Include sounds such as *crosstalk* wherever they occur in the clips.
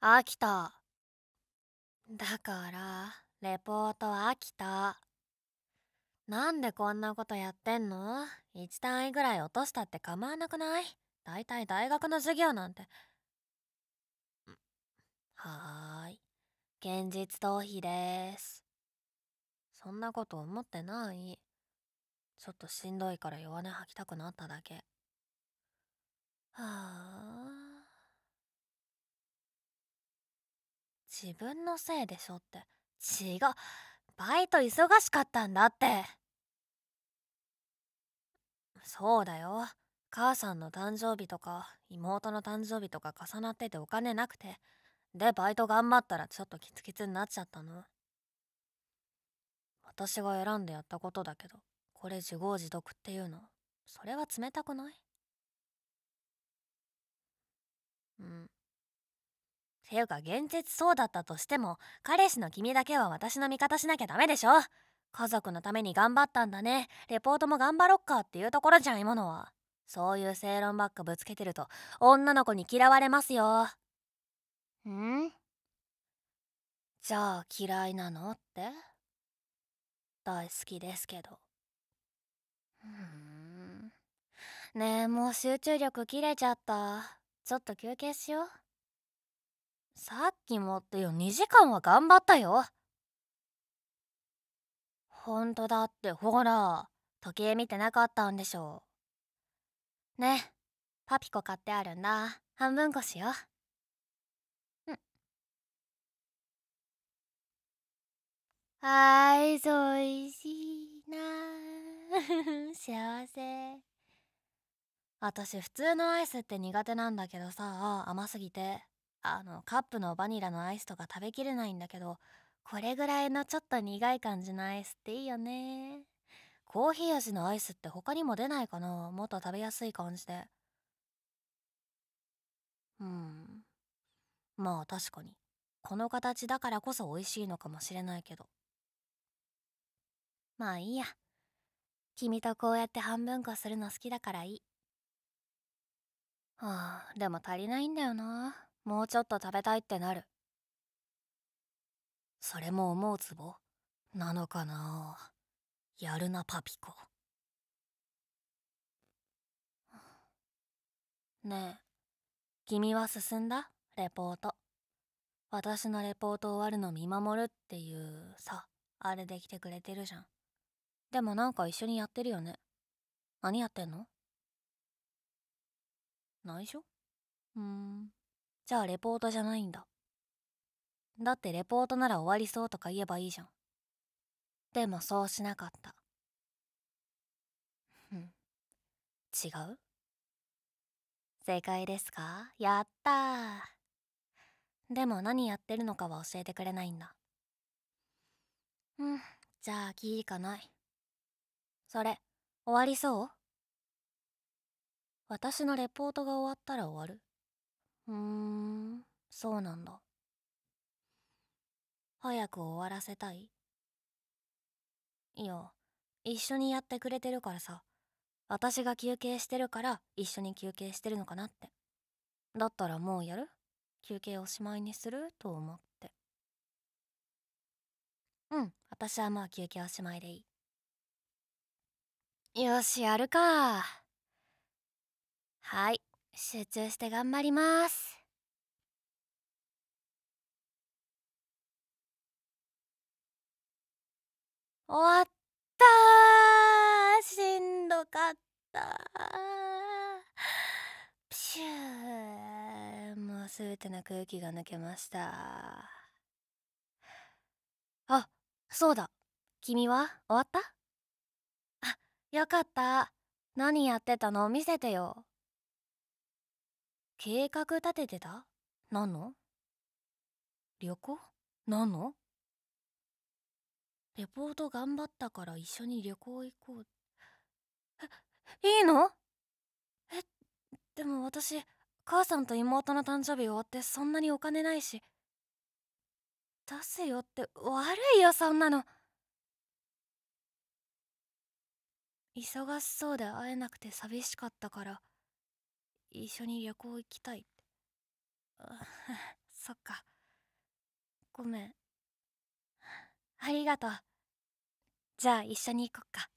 飽きただからレポート飽きたなんでこんなことやってんの ?1 単位ぐらい落としたって構わなくないだいたい大学の授業なんてはーい現実逃避ですそんなこと思ってないちょっとしんどいから弱音吐きたくなっただけはあ自分のせいでしょって違うバイト忙しかったんだってそうだよ母さんの誕生日とか妹の誕生日とか重なっててお金なくてでバイト頑張ったらちょっとキツキツになっちゃったの私が選んでやったことだけどこれ自業自得っていうのそれは冷たくないうんていうか現実そうだったとしても彼氏の君だけは私の味方しなきゃダメでしょ家族のために頑張ったんだねレポートも頑張ろっかっていうところじゃん今のはそういう正論ばっかぶつけてると女の子に嫌われますよんじゃあ嫌いなのって大好きですけどふんねえもう集中力切れちゃったちょっと休憩しようさっきもってよ2時間は頑張ったよほんとだってほら時計見てなかったんでしょうねパピコ買ってあるんだ半分こしようアイスおいしいな *laughs* 幸せ私普通のアイスって苦手なんだけどさ甘すぎてあのカップのバニラのアイスとか食べきれないんだけどこれぐらいのちょっと苦い感じのアイスっていいよねコーヒー味のアイスって他にも出ないかなもっと食べやすい感じでうんまあ確かにこの形だからこそ美味しいのかもしれないけどまあいいや君とこうやって半分こするの好きだからいいはあでも足りないんだよなもうちょっと食べたいってなるそれも思うツボなのかなやるなパピコねえ君は進んだレポート私のレポート終わるの見守るっていうさあれで来てくれてるじゃんでもなんか一緒にやってるよね何やってんの内緒うーんじゃあレポートじゃないんだ。だってレポートなら終わりそうとか言えばいいじゃん。でもそうしなかった。うん。違う正解ですかやったー。でも何やってるのかは教えてくれないんだ。うん、じゃあ聞かない。それ、終わりそう私のレポートが終わったら終わるーん、そうなんだ。早く終わらせたいいや、一緒にやってくれてるからさ。私が休憩してるから一緒に休憩してるのかなって。だったらもうやる休憩おしまいにすると思って。うん、私はまあ休憩おしまいでいい。よし、やるか。はい。集中して頑張ります終わったしんどかったプシューもうすべての空気が抜けましたあそうだ君は終わったあよかった何やってたの見せてよ計画立ててた何の旅行何のレポート頑張ったから一緒に旅行行こう。え、いいのえ、でも私、母さんと妹の誕生日終わってそんなにお金ないし。出すよって悪いよ、そんなの。忙しそうで会えなくて寂しかったから一緒に旅行行きたいって。あ *laughs* そっか。ごめん。ありがとう。じゃあ一緒に行こっか。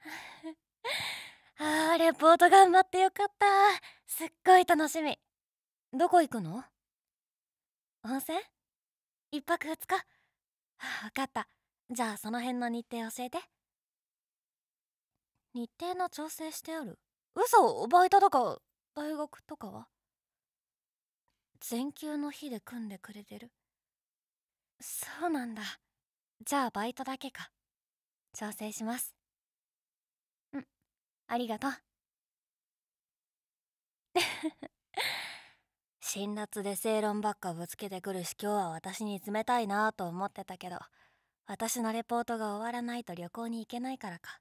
*laughs* ああ、レポート頑張ってよかった。すっごい楽しみ。どこ行くの温泉一泊二日わかった。じゃあその辺の日程教えて。日程の調整してある嘘バイトとか大学とかは全休の日で組んでくれてるそうなんだじゃあバイトだけか調整しますうんありがとう *laughs* 辛辣で正論ばっかぶつけてくるし今日は私に冷たいなぁと思ってたけど私のレポートが終わらないと旅行に行けないからか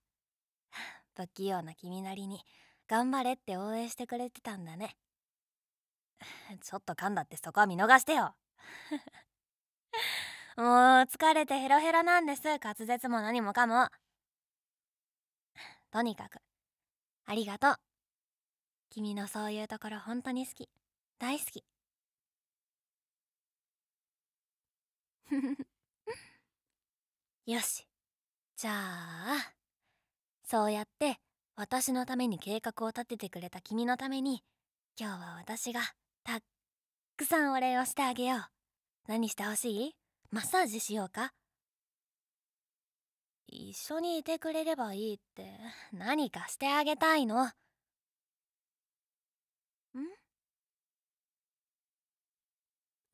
*laughs* 不器用な君なりに頑張れって応援してくれてたんだね *laughs* ちょっと噛んだってそこは見逃してよ *laughs* もう疲れてヘロヘロなんです滑舌も何もかもとにかくありがとう君のそういうところ本当に好き大好き *laughs* よしじゃあそうやって私のために計画を立ててくれた君のために今日は私がたっくさんお礼をしてあげよう何してほしいマッサージしようか一緒にいてくれればいいって何かしてあげたいのん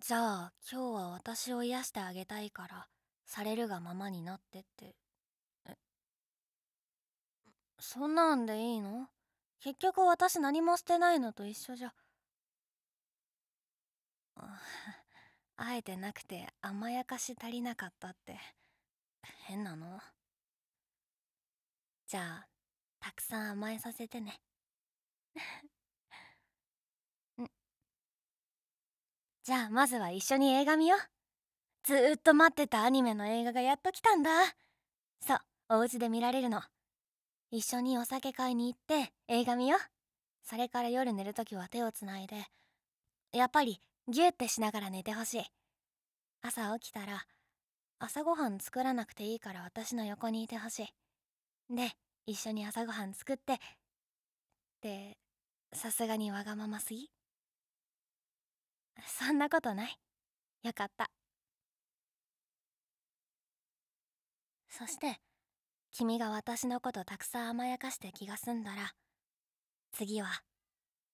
じゃあ今日は私を癒してあげたいからされるがままになってってそんなんでいいの結局私何もしてないのと一緒じゃ。会 *laughs* えてなくて甘やかし足りなかったって変なのじゃあたくさん甘えさせてね *laughs* んじゃあまずは一緒に映画見ようずーっと待ってたアニメの映画がやっと来たんだそうお家で見られるの一緒にお酒買いに行って映画見よそれから夜寝るときは手をつないでやっぱりギュってしながら寝てほしい朝起きたら朝ごはん作らなくていいから私の横にいてほしいで一緒に朝ごはん作ってってさすがにわがまますぎそんなことないよかったそして君が私のことたくさん甘やかして気が済んだら、次は、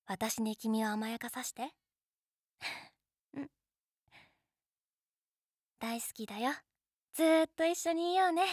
私に君を甘やかさして。*laughs* うん。大好きだよ。ずっと一緒にいようね。